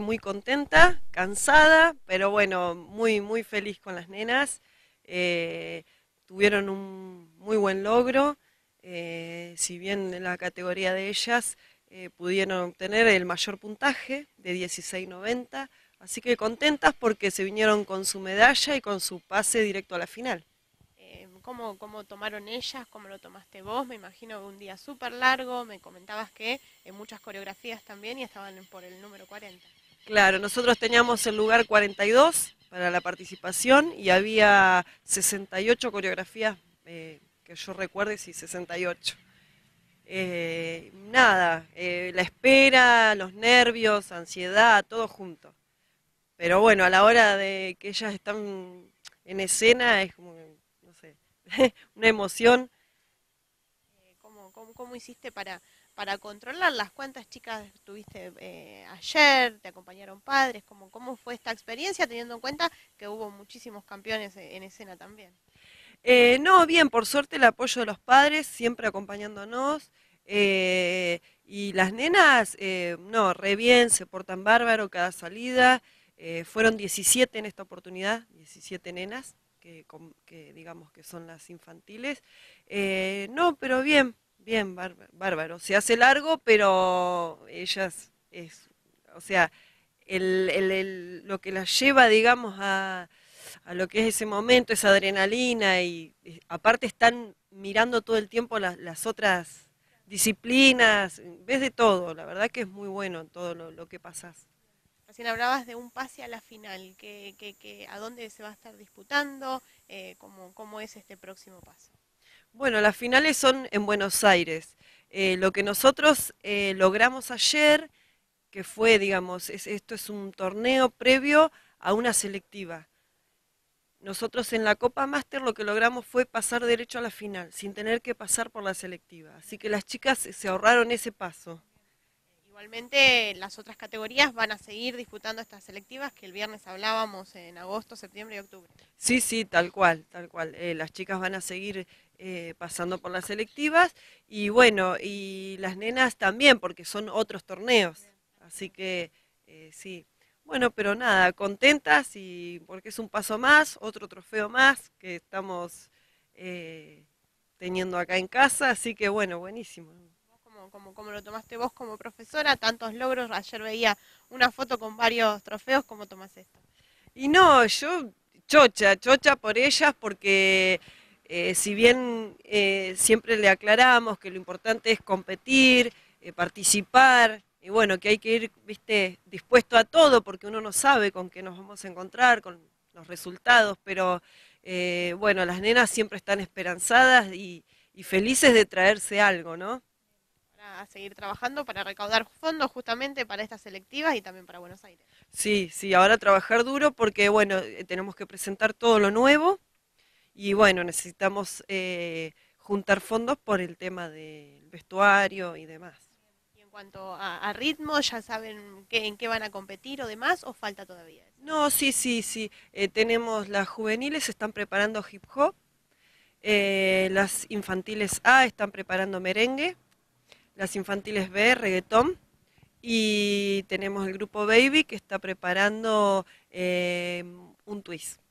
muy contenta, cansada, pero bueno, muy, muy feliz con las nenas. Eh, tuvieron un muy buen logro, eh, si bien en la categoría de ellas eh, pudieron obtener el mayor puntaje de 16.90, así que contentas porque se vinieron con su medalla y con su pase directo a la final. ¿Cómo, ¿Cómo tomaron ellas? ¿Cómo lo tomaste vos? Me imagino un día súper largo, me comentabas que en muchas coreografías también y estaban por el número 40. Claro, nosotros teníamos el lugar 42 para la participación y había 68 coreografías, eh, que yo recuerde, sí, 68. Eh, nada, eh, la espera, los nervios, ansiedad, todo junto. Pero bueno, a la hora de que ellas están en escena es como, no sé, una emoción. cómo hiciste para, para controlar las cuántas chicas tuviste eh, ayer, te acompañaron padres, ¿Cómo, cómo fue esta experiencia teniendo en cuenta que hubo muchísimos campeones eh, en escena también. Eh, no, bien, por suerte el apoyo de los padres siempre acompañándonos. y las nenas, no, re bien, se portan bárbaro cada salida. fueron 17 en esta oportunidad, 17 nenas, que, que digamos que son las infantiles. no, pero bien, Bien, bárbaro. Se hace largo, pero ellas es, o sea, el, el, lo que las lleva, digamos, a, a, lo que es ese momento, esa adrenalina, y, aparte están mirando todo el tiempo las, otras disciplinas, ves de todo, la verdad que es muy bueno todo lo, que pasas. Recién hablabas de un pase a la final, que, que, a dónde se va a estar disputando, eh, cómo, cómo es este próximo paso. Bueno, las finales son en Buenos Aires. Eh, lo que nosotros eh, logramos ayer, que fue, digamos, esto es un torneo previo a una selectiva. Nosotros en la Copa Master lo que logramos fue pasar derecho a la final, sin tener que pasar por la selectiva. Así que las chicas se ahorraron ese paso. Igualmente, las otras categorías van a seguir disputando estas selectivas que el viernes hablábamos en agosto, septiembre y octubre. Sí, sí, tal cual, tal cual. Eh, las chicas van a seguir eh, pasando por las selectivas y bueno, y las nenas también, porque son otros torneos. Así que eh, sí. Bueno, pero nada, contentas y porque es un paso más, otro trofeo más que estamos teniendo acá en casa, así que bueno, buenísimo. Como, como lo tomaste vos como profesora, tantos logros. Ayer veía una foto con varios trofeos. ¿Cómo tomas esto? Y no, yo chocha, chocha por ellas porque... Eh, si bien eh, siempre le aclaramos que lo importante es competir, eh, participar, y bueno, que hay que ir, viste, dispuesto a todo, porque uno no sabe con qué nos vamos a encontrar, con los resultados, pero bueno, las nenas siempre están esperanzadas y felices de traerse algo, ¿no? a seguir trabajando para recaudar fondos justamente para estas selectivas y también para Buenos Aires. Sí, sí, ahora trabajar duro porque, bueno, eh, tenemos que presentar todo lo nuevo y, bueno, necesitamos eh, juntar fondos por el tema del vestuario y demás. Y en cuanto a, ritmo, ¿ya saben en qué van a competir o demás o falta todavía? No, sí, sí, sí. Eh, tenemos las juveniles, están preparando hip hop. las infantiles A están preparando merengue, las infantiles B, reggaetón, y tenemos el grupo Baby que está preparando eh, un twist.